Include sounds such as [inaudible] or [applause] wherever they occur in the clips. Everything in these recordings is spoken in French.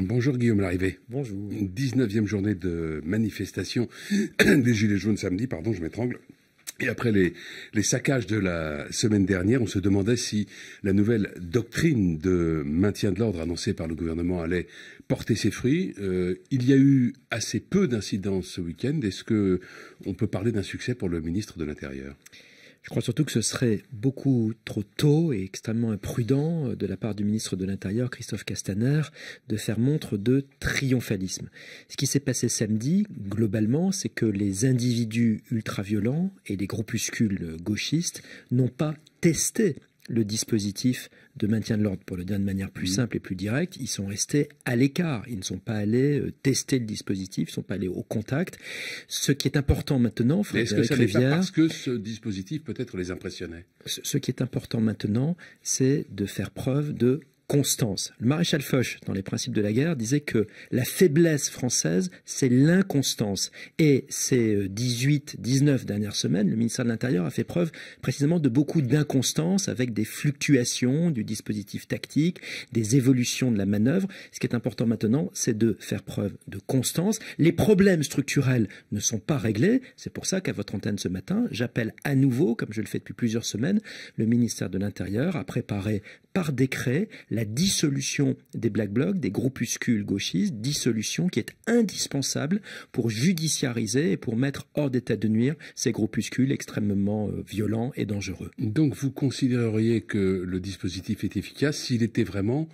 Bonjour Guillaume Larrivé. Bonjour. 19e journée de manifestation [clears throat] des Gilets jaunes samedi, pardon, je m'étrangle. Et après les, saccages de la semaine dernière, on se demandait si la nouvelle doctrine de maintien de l'ordre annoncée par le gouvernement allait porter ses fruits. Euh, il y a eu assez peu d'incidents ce week-end. Est-ce que on peut parler d'un succès pour le ministre de l'Intérieur je crois surtout que ce serait beaucoup trop tôt et extrêmement imprudent euh, de la part du ministre de l'Intérieur, Christophe Castaner, de faire montre de triomphalisme. Ce qui s'est passé samedi, globalement, c'est que les individus ultra-violents et les groupuscules gauchistes n'ont pas testé le dispositif de maintien de l'ordre. Pour le dire de manière plus mmh. simple et plus directe, ils sont restés à l'écart. Ils ne sont pas allés euh, tester le dispositif, ils ne sont pas allés au contact. Ce qui est important maintenant, Frédéric est-ce que parce que ce dispositif peut-être les impressionnait Ce qui est important maintenant, c'est de faire preuve de constance. Le maréchal Foch, dans Les Principes de la guerre, disait que la faiblesse française, c'est l'inconstance. Et ces 18, 19 dernières semaines, le ministère de l'Intérieur a fait preuve précisément de beaucoup d'inconstance avec des fluctuations du dispositif tactique, des évolutions de la manœuvre. Ce qui est important maintenant, c'est de faire preuve de constance. Les problèmes structurels ne sont pas réglés. C'est pour ça qu'à votre antenne ce matin, j'appelle à nouveau, comme je le fais depuis plusieurs semaines, le ministère de l'Intérieur à préparer par décret la dissolution des Black Blocs, des groupuscules gauchistes, dissolution qui est indispensable pour judiciariser et pour mettre hors d'état de nuire ces groupuscules extrêmement euh, violents et dangereux. Donc vous considéreriez que le dispositif est efficace s'il était vraiment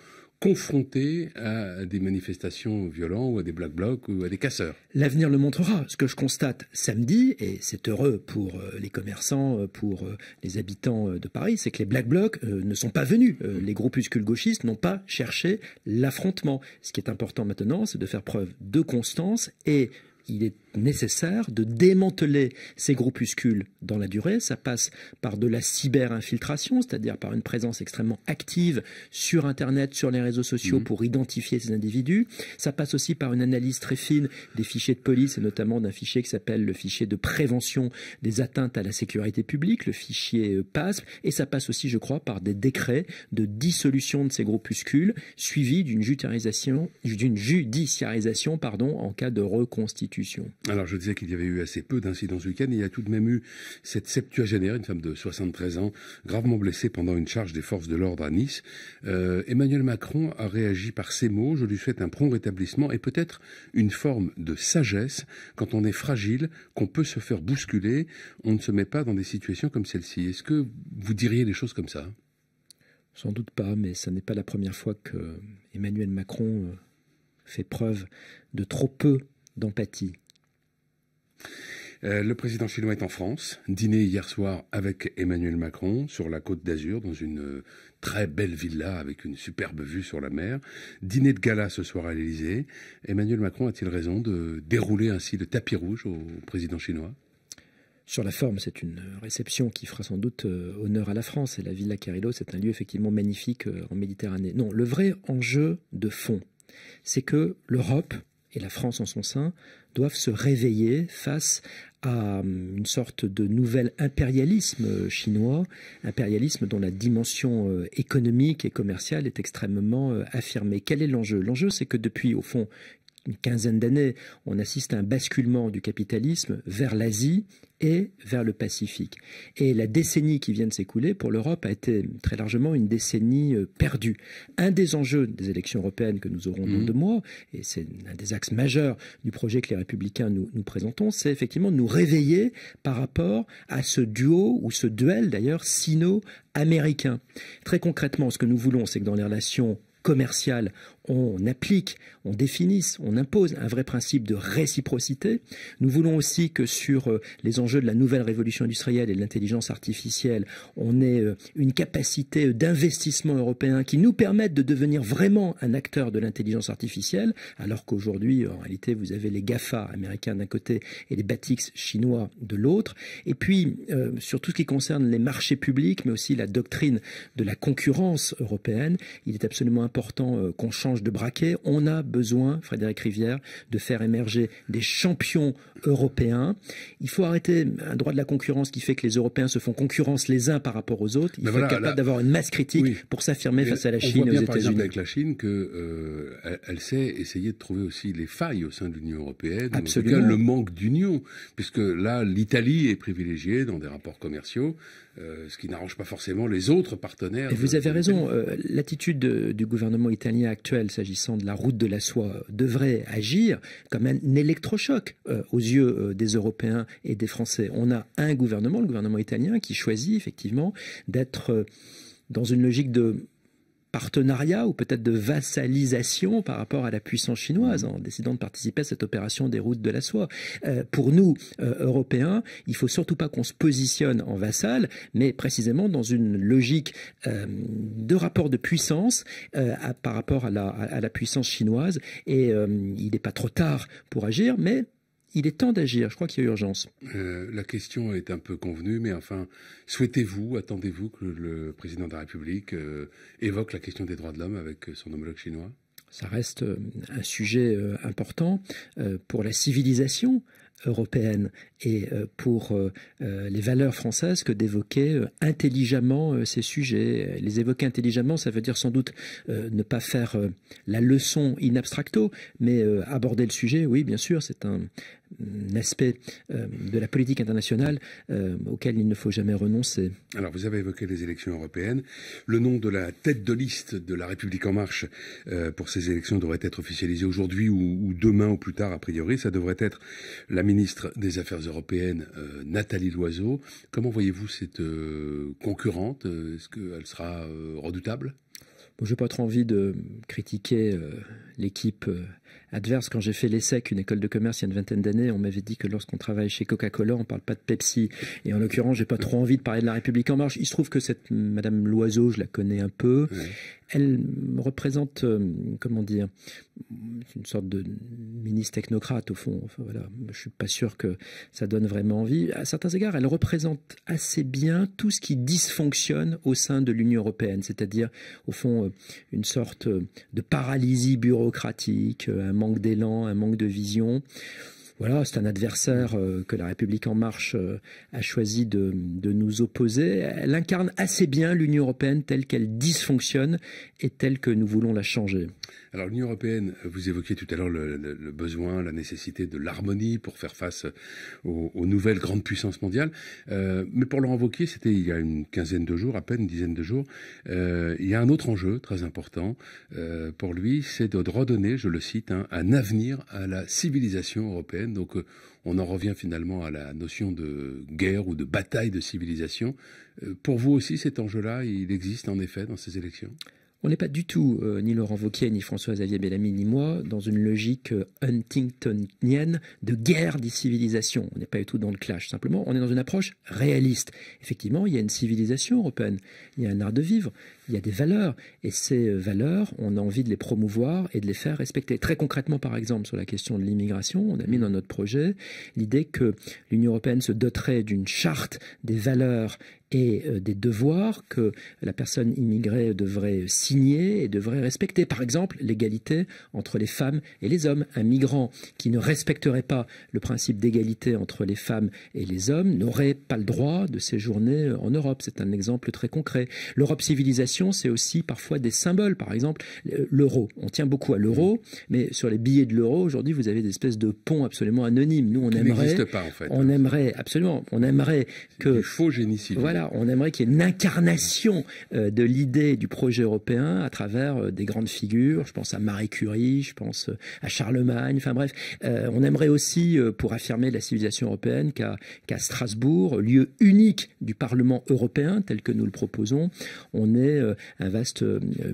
confrontés à des manifestations violentes ou à des black blocs ou à des casseurs. L'avenir le montrera. Ce que je constate samedi, et c'est heureux pour euh, les commerçants, euh, pour euh, les habitants de Paris, c'est que les black blocs ne sont pas venus. Mm. Les groupuscules gauchistes n'ont pas cherché l'affrontement. Ce qui est important maintenant, c'est de faire preuve de constance et il est nécessaire de démanteler ces groupuscules dans la durée. Ça passe par de la cyberinfiltration, c'est-à-dire par une présence extrêmement active sur Internet, sur les réseaux sociaux mmh. pour identifier ces individus. Ça passe aussi par une analyse très fine des fichiers de police et notamment d'un fichier qui s'appelle le fichier de prévention des atteintes à la sécurité publique, le fichier PASP. Euh, et ça passe aussi, je crois, par des décrets de dissolution de ces groupuscules suivis d'une judiciarisation, d'une judiciarisation pardon, en cas de reconstitution. Alors je disais qu'il y avait eu assez peu d'incidents ce week-end, il y a tout de même eu cette septuagénaire, une femme de 73 ans, gravement blessée pendant une charge des forces de l'ordre à Nice. Euh, Emmanuel Macron a réagi par ces mots, je lui souhaite un prompt rétablissement et peut-être une forme de sagesse quand on est fragile, qu'on peut se faire bousculer, on ne se met pas dans des situations comme celle-ci. Est-ce que vous diriez des choses comme ça Sans doute pas, mais ce n'est pas la première fois que Emmanuel Macron euh, fait preuve de trop peu d'empathie euh, le président chinois est en France, dîné hier soir avec Emmanuel Macron sur la côte d'Azur, dans une euh, très belle villa avec une superbe vue sur la mer. Dîner de gala ce soir à l'Elysée. Emmanuel Macron a-t-il raison de dérouler ainsi le tapis rouge au président chinois sur la forme, c'est une réception qui fera sans doute euh, honneur à la France. Et la Villa Carillo, c'est un lieu effectivement magnifique en Méditerranée. Non, le vrai enjeu de fond, c'est que l'Europe, et la France en son sein doivent se réveiller face à hum, une sorte de nouvel impérialisme euh, chinois, impérialisme dont la dimension euh, économique et commerciale est extrêmement euh, affirmée. Quel est l'enjeu L'enjeu, c'est que depuis, au fond, une quinzaine d'années, on assiste à un basculement du capitalisme vers l'Asie et vers le Pacifique. Et la décennie qui vient de s'écouler pour l'Europe a été très largement une décennie euh, perdue. Un des enjeux des élections européennes que nous aurons dans mmh. deux mois, et c'est un des axes majeurs du projet que les républicains nous, nous présentons, c'est effectivement de nous réveiller par rapport à ce duo ou ce duel d'ailleurs sino-américain. Très concrètement, ce que nous voulons, c'est que dans les relations commercial, on applique, on définisse, on impose un vrai principe de réciprocité. Nous voulons aussi que sur euh, les enjeux de la nouvelle révolution industrielle et de l'intelligence artificielle, on ait euh, une capacité d'investissement européen qui nous permette de devenir vraiment un acteur de l'intelligence artificielle, alors qu'aujourd'hui, en réalité, vous avez les GAFA américains d'un côté et les BATIX chinois de l'autre. Et puis, euh, sur tout ce qui concerne les marchés publics, mais aussi la doctrine de la concurrence européenne, il est absolument important important euh, qu'on change de braquet. On a besoin, Frédéric Rivière, de faire émerger des champions européens. Il faut arrêter euh, un droit de la concurrence qui fait que les Européens se font concurrence les uns par rapport aux autres. Il faut être capable d'avoir une masse critique pour s'affirmer face à la Chine voit aux États-Unis. Avec la Chine, que euh, elle, sait essayer de trouver aussi les failles au sein de l'Union européenne, Absolument. cas le manque d'union, puisque là l'Italie est privilégiée dans des rapports commerciaux, ce qui n'arrange pas forcément les autres partenaires. vous avez raison. L'attitude du gouvernement gouvernement italien actuel s'agissant de la route de la soie euh, devrait agir comme un électrochoc euh, aux yeux euh, des Européens et des Français. On a un gouvernement, le gouvernement italien, qui choisit effectivement d'être dans une logique de partenariat ou peut-être de vassalisation par rapport à la puissance chinoise mmh. en décidant de participer à cette opération des routes de la soie. Euh, pour nous, euh, Européens, il faut surtout pas qu'on se positionne en vassal, mais précisément dans une logique euh, de rapport de puissance par rapport à la, puissance chinoise. Et il n'est pas trop tard pour agir, mais il est temps d'agir. Je crois qu'il y a urgence. Euh, la question est un peu convenue, mais enfin, souhaitez-vous, attendez-vous que le président de la République euh, évoque la question des droits de l'homme avec son homologue chinois ça reste euh, un sujet important pour la civilisation européenne et pour les valeurs françaises que d'évoquer intelligemment ces sujets. Les évoquer intelligemment, ça veut dire sans doute ne pas faire la leçon in abstracto, mais aborder le sujet, oui, bien sûr, c'est un, aspect euh, de la politique internationale euh, auquel il ne faut jamais renoncer. Alors, vous avez évoqué les élections européennes. Le nom de la tête de liste de la République en marche euh, pour ces élections devrait être officialisé aujourd'hui ou, demain ou plus tard, a priori. Ça devrait être la ministre des Affaires européennes, Nathalie Loiseau. Comment voyez-vous cette concurrente Est-ce qu'elle sera redoutable je n'ai pas trop envie de critiquer l'équipe adverse. Quand j'ai fait avec une école de commerce, il y a une vingtaine d'années, on m'avait dit que lorsqu'on travaille chez Coca-Cola, on ne parle pas de Pepsi. Et en l'occurrence, j'ai pas trop envie de parler de la République en marche. Il se trouve que cette Madame Loiseau, je la connais un peu. Elle représente, euh, comment dire, une sorte de ministre technocrate au fond. Enfin, voilà, je suis pas sûr que ça donne vraiment envie. À certains égards, elle représente assez bien tout ce qui dysfonctionne au sein de l'Union européenne, c'est-à-dire au fond euh, une sorte euh, de paralysie bureaucratique, un manque d'élan, un manque de vision voilà, c'est un adversaire euh, que la République en marche euh, a choisi de, nous opposer. Elle incarne assez bien l'Union européenne telle qu'elle dysfonctionne et telle que nous voulons la changer. Alors l'Union européenne, euh, vous évoquiez tout à l'heure le, besoin, la nécessité de l'harmonie pour faire face aux, nouvelles grandes puissances mondiales. mais pour le renvoquer, c'était il y a une quinzaine de jours, à peine une dizaine de jours, il y a un autre enjeu très important pour lui, c'est de redonner, je le cite, hein, un avenir à la civilisation européenne donc euh, on en revient finalement à la notion de guerre ou de bataille de civilisation. Euh, pour vous aussi, cet enjeu-là, il existe en effet dans ces élections on n'est pas du tout, euh, ni Laurent Vauquier, ni François-Xavier Bellamy, ni moi, dans une logique euh, huntingtonienne de guerre des civilisations. On n'est pas du tout dans le clash. Simplement, on est dans une approche réaliste. Effectivement, il y a une civilisation européenne, il y a un art de vivre, il y a des valeurs. Et ces valeurs, on a envie de les promouvoir et de les faire respecter. Très concrètement, par exemple, sur la question de l'immigration, on a mis dans notre projet l'idée que l'Union européenne se doterait d'une charte des valeurs et euh, des devoirs que la personne immigrée devrait signer et devrait respecter. Par exemple, l'égalité entre les femmes et les hommes. Un migrant qui ne respecterait pas le principe d'égalité entre les femmes et les hommes n'aurait pas le droit de séjourner euh, en Europe. C'est un exemple très concret. L'Europe civilisation, c'est aussi parfois des symboles. Par exemple, l'euro. On tient beaucoup à l'euro, mais sur les billets de l'euro, aujourd'hui, vous avez des espèces de ponts absolument anonymes. Nous, on aimerait, pas, en fait. on aimerait absolument, on aimerait que du faux génocide. Voilà, on aimerait qu'il y ait une incarnation euh, de l'idée du projet européen à travers euh, des grandes figures. Je pense à Marie Curie, je pense euh, à Charlemagne. Enfin bref, on aimerait aussi, pour affirmer la civilisation européenne, qu'à Strasbourg, lieu unique du Parlement européen tel que nous le proposons, on ait un vaste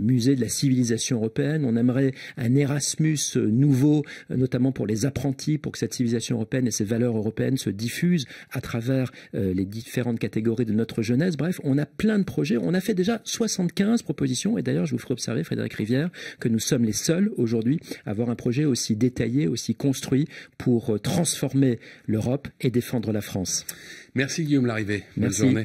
musée de la civilisation européenne. On aimerait un Erasmus nouveau, notamment pour les apprentis, pour que cette civilisation européenne et ses valeurs européennes se diffusent à travers les différentes catégories de notre jeunesse. Bref, on a plein de projets. On a fait déjà 75 propositions. Et d'ailleurs, je vous ferai observer, Frédéric Rivière, que nous sommes les seuls aujourd'hui à avoir un projet aussi détaillé, aussi construit pour euh, transformer l'Europe et défendre la France. Merci Guillaume Larrivé. Bonne journée.